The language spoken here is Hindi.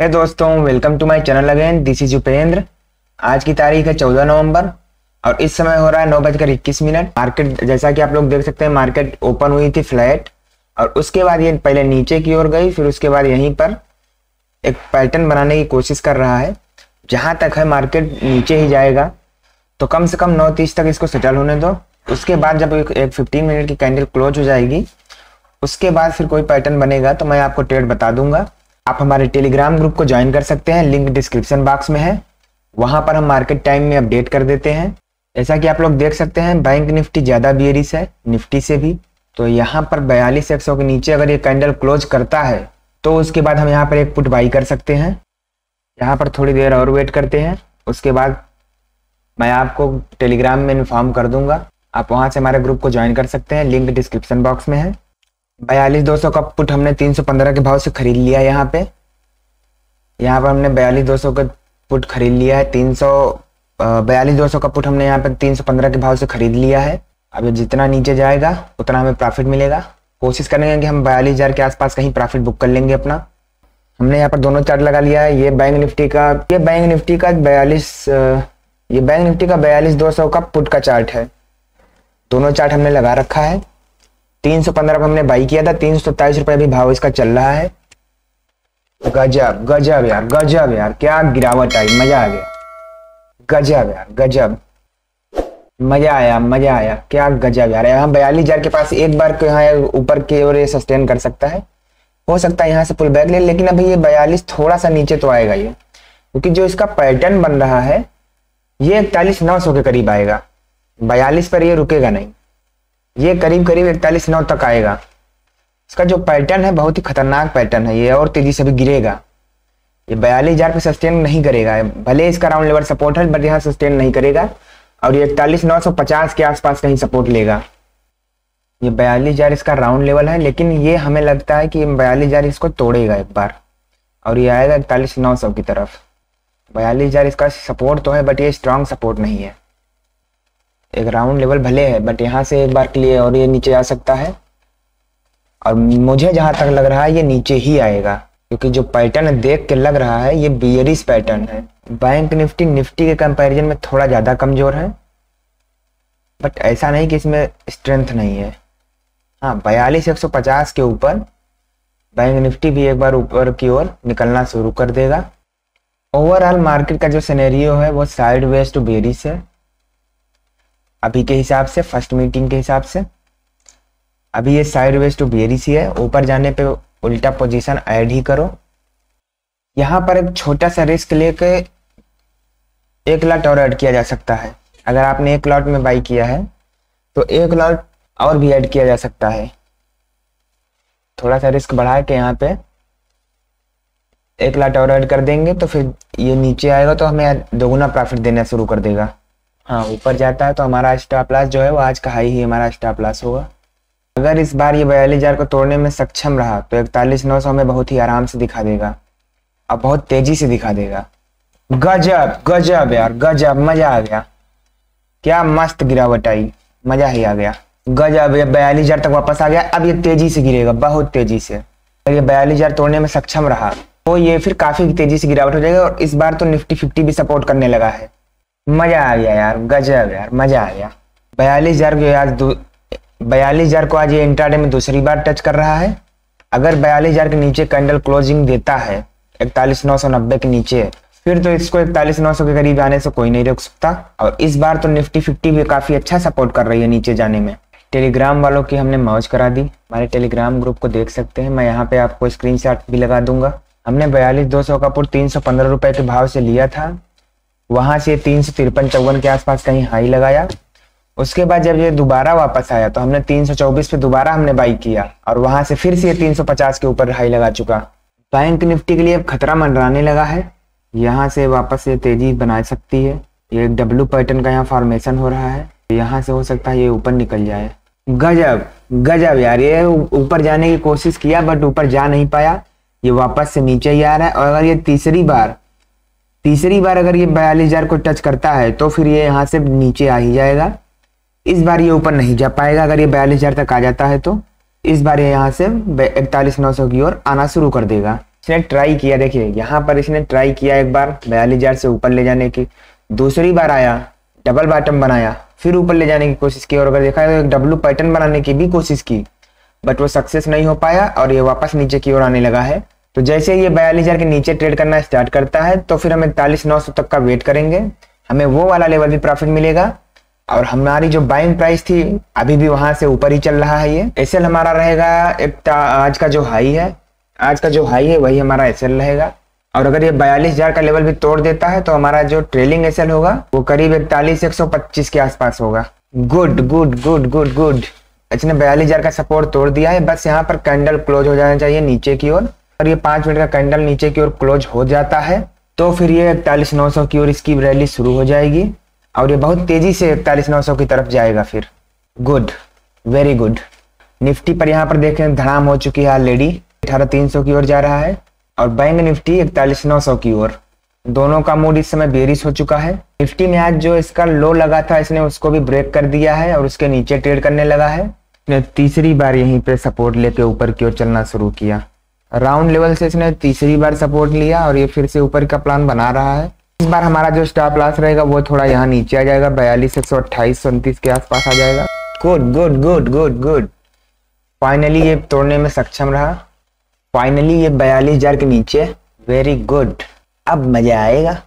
है दोस्तों welcome to my channel again this is Upendra आज की तारीख है 14 नवंबर और इस समय हो रहा है नौ बजकर इक्कीस मिनट मार्केट जैसा कि आप लोग देख सकते हैं मार्केट ओपन हुई थी फ्लैट और उसके बाद ये पहले नीचे की ओर गई फिर उसके बाद यहीं पर एक पैटर्न बनाने की कोशिश कर रहा है जहाँ तक है मार्केट नीचे ही जाएगा तो कम से कम नौ तीस तक इसको सेटल होने दो उसके बाद जब एक फिफ्टीन मिनट की कैंडल क्लोज हो जाएगी उसके बाद फिर कोई पैटर्न बनेगा तो मैं आपको ट्रेड बता दूंगा आप हमारे टेलीग्राम ग्रुप को ज्वाइन कर सकते हैं लिंक डिस्क्रिप्शन बॉक्स में है वहां पर हम मार्केट टाइम में अपडेट कर देते हैं जैसा कि आप लोग देख सकते हैं बैंक निफ्टी ज़्यादा बियरिस है निफ्टी से भी तो यहाँ पर बयालीस एक के नीचे अगर ये कैंडल क्लोज करता है तो उसके बाद हम यहाँ पर एक पुट बाई कर सकते हैं यहाँ पर थोड़ी देर और वेट करते हैं उसके बाद मैं आपको टेलीग्राम में इन्फॉर्म कर दूंगा आप वहाँ से हमारे ग्रुप को ज्वाइन कर सकते हैं लिंक डिस्क्रिप्शन बॉक्स में है बयालीस दो सौ का पुट हमने तीन सौ पंद्रह के भाव से खरीद लिया यहाँ पे यहाँ पर हमने बयालीस दो सौ का पुट खरीद लिया है तीन सौ बयालीस दो सौ का पुट हमने यहाँ पे तीन सौ पंद्रह के भाव से खरीद लिया है अब जितना नीचे जाएगा उतना हमें प्रॉफिट मिलेगा कोशिश करेंगे कि हम बयालीस हज़ार के आसपास कहीं प्रॉफिट बुक कर लेंगे अपना हमने यहाँ पर दोनों चार्ट लगा लिया है ये बैंक निफ्टी का ये बैंक निफ्टी का बयालीस ये बैंक निफ्टी का बयालीस दो सौ का पुट का चार्ट है दोनों चार्ट हमने लगा रखा है तीन सौ पंद्रह हमने बाई किया था तीन सौ सत्ताईस रुपए अभी भाव इसका चल रहा है गजब गजब यार गजब यार क्या गिरावट आई मजा आ गया गजब यार गजब मजा आया मजा आया क्या गजब यार यहाँ बयालीस हजार के पास एक बार को यहाँ ऊपर की ओर ये सस्टेन कर सकता है हो सकता है यहाँ से पुल बैक ले लेकिन अभी ये बयालीस थोड़ा सा नीचे तो आएगा ये क्योंकि जो इसका पैटर्न बन रहा है ये इकतालीस नौ सौ के करीब आएगा बयालीस पर ये रुकेगा नहीं ये करीब करीब इकतालीस नौ तक आएगा इसका जो पैटर्न है बहुत ही खतरनाक पैटर्न है ये और तेजी से भी गिरेगा ये बयालीस हजार पे सस्टेन नहीं करेगा भले इसका राउंड लेवल सपोर्ट है बट यहाँ सस्टेन नहीं करेगा और ये इकतालीस नौ सौ पचास के आसपास कहीं सपोर्ट लेगा ये बयालीस हजार इसका राउंड लेवल है लेकिन ये हमें लगता है कि बयालीस हजार इसको तोड़ेगा एक बार और ये आएगा इकतालीस नौ सौ की तरफ बयालीस हजार इसका सपोर्ट तो है बट ये स्ट्रांग सपोर्ट नहीं है एक राउंड लेवल भले है बट यहाँ से एक बार क्लियर और ये नीचे आ सकता है और मुझे जहाँ तक लग रहा है ये नीचे ही आएगा क्योंकि जो पैटर्न देख के लग रहा है ये बियरिस पैटर्न है बैंक निफ्टी निफ्टी के कंपैरिजन में थोड़ा ज़्यादा कमज़ोर है बट ऐसा नहीं कि इसमें स्ट्रेंथ नहीं है हाँ बयालीस एक सौ पचास के ऊपर बैंक निफ्टी भी एक बार ऊपर की ओर निकलना शुरू कर देगा ओवरऑल मार्केट का जो सिनेरियो है वो साइड वेस्ट टू बेरिस है अभी के हिसाब से फर्स्ट मीटिंग के हिसाब से अभी ये साइड वेस्ट टू सी है ऊपर जाने पे उल्टा पोजीशन ऐड ही करो यहाँ पर एक छोटा सा रिस्क लेके एक लॉट और ऐड किया जा सकता है अगर आपने एक लॉट में बाई किया है तो एक लॉट और भी ऐड किया जा सकता है थोड़ा सा रिस्क बढ़ा के यहाँ पे एक लॉट और ऐड कर देंगे तो फिर ये नीचे आएगा तो हमें दोगुना प्रॉफिट देना शुरू कर देगा हाँ ऊपर जाता है तो हमारा स्टॉप लॉस जो है वो आज का हाई ही हमारा स्टॉप लॉस होगा अगर इस बार ये बयालीस हज़ार को तोड़ने में सक्षम रहा तो इकतालीस नौ सौ में बहुत ही आराम से दिखा देगा और बहुत तेजी से दिखा देगा गजब गजब यार गजब मजा आ गया क्या मस्त गिरावट आई मजा ही आ गया गजब ये बयालीस हजार तक वापस आ गया अब ये तेजी से गिरेगा बहुत तेजी से अगर ये बयालीस हजार तोड़ने में सक्षम रहा तो ये फिर काफी तेजी से गिरावट हो जाएगा और इस बार तो निफ्टी फिफ्टी भी सपोर्ट करने लगा है मज़ा आ गया यार गजब यार मज़ा आ गया बयालीस हज़ार को आज बयालीस हज़ार को आज ये इंटरडे में दूसरी बार टच कर रहा है अगर बयालीस हज़ार के नीचे कैंडल क्लोजिंग देता है इकतालीस नौ सौ नब्बे के नीचे फिर तो इसको इकतालीस नौ सौ के करीब आने से कोई नहीं रोक सकता और इस बार तो निफ्टी फिफ्टी भी काफ़ी अच्छा सपोर्ट कर रही है नीचे जाने में टेलीग्राम वालों की हमने मौज करा दी हमारे टेलीग्राम ग्रुप को देख सकते हैं मैं यहाँ पे आपको शॉट भी लगा दूंगा हमने बयालीस दो सौ का पुट तीन सौ पंद्रह रुपए के भाव से लिया था वहां से तीन सौ तिरपन चौवन के आसपास कहीं हाई लगाया उसके बाद जब ये दोबारा वापस आया तो हमने तीन सौ चौबीस पे दोबारा हमने बाई किया और वहां से फिर से ये तीन सौ पचास के ऊपर हाई लगा चुका बैंक निफ्टी के लिए अब खतरा मंडराने लगा है यहाँ से वापस ये तेजी बना सकती है ये डब्लू पैटर्न का यहाँ फॉर्मेशन हो रहा है यहाँ से हो सकता है ये ऊपर निकल जाए गजब गजब यार ये ऊपर जाने की कोशिश किया बट ऊपर जा नहीं पाया ये वापस से नीचे ही आ रहा है और अगर ये तीसरी बार तीसरी बार अगर ये बयालीस हजार को टच करता है तो फिर ये यहाँ से नीचे आ ही जाएगा इस बार ये ऊपर नहीं जा पाएगा अगर ये बयालीस हजार तक आ जाता है तो इस बार ये यहाँ से इकतालीस नौ सौ की ओर आना शुरू कर देगा इसने ट्राई किया देखिए यहाँ पर इसने ट्राई किया एक बार बयालीस हजार से ऊपर ले जाने की दूसरी बार आया डबल बॉटम बनाया फिर ऊपर ले जाने की कोशिश की और अगर देखा तो एक डब्लू पैटर्न बनाने की भी कोशिश की बट वो सक्सेस नहीं हो पाया और ये वापस नीचे की ओर आने लगा है तो जैसे ये बयालीस हजार के नीचे ट्रेड करना स्टार्ट करता है तो फिर हम इकतालीस नौ सौ तक का वेट करेंगे हमें वो वाला लेवल भी प्रॉफिट मिलेगा और हमारी जो बाइंग प्राइस थी अभी भी वहां से ऊपर ही चल रहा है ये एस हमारा रहेगा आज का जो हाई है आज का जो हाई है वही हमारा एस रहेगा और अगर ये बयालीस हजार का लेवल भी तोड़ देता है तो हमारा जो ट्रेलिंग एस होगा वो करीब इकतालीस एक सौ पच्चीस के आसपास होगा good good good good good इसने बयालीस हजार का सपोर्ट तोड़ दिया है बस यहाँ पर कैंडल क्लोज हो जाना चाहिए नीचे की ओर और ये पांच मिनट का कैंडल नीचे की ओर क्लोज हो जाता है तो फिर ये इकतालीस नौ सौ की ओर इसकी रैली शुरू हो जाएगी और ये बहुत तेज़ी से इकतालीस नौ सौ की तरफ जाएगा फिर गुड वेरी गुड निफ्टी पर यहाँ पर देखें धड़ाम हो चुकी है ऑलरेडी अठारह तीन सौ की ओर जा रहा है और बैंक निफ्टी इकतालीस नौ सौ की ओर दोनों का मूड इस समय बेरिस हो चुका है निफ्टी में आज जो इसका लो लगा था इसने उसको भी ब्रेक कर दिया है और उसके नीचे ट्रेड करने लगा है ने तीसरी बार यहीं पर सपोर्ट लेके ऊपर की ओर चलना शुरू किया राउंड लेवल से इसने तीसरी बार सपोर्ट लिया और ये फिर से ऊपर का प्लान बना रहा है इस बार हमारा जो स्टॉप लॉस रहेगा वो थोड़ा यहाँ नीचे आ जाएगा बयालीस एक सौ अट्ठाईस उनतीस के आसपास आ जाएगा good good good good good finally ये तोड़ने में सक्षम रहा फाइनली ये बयालीस के नीचे वेरी गुड अब मजा आएगा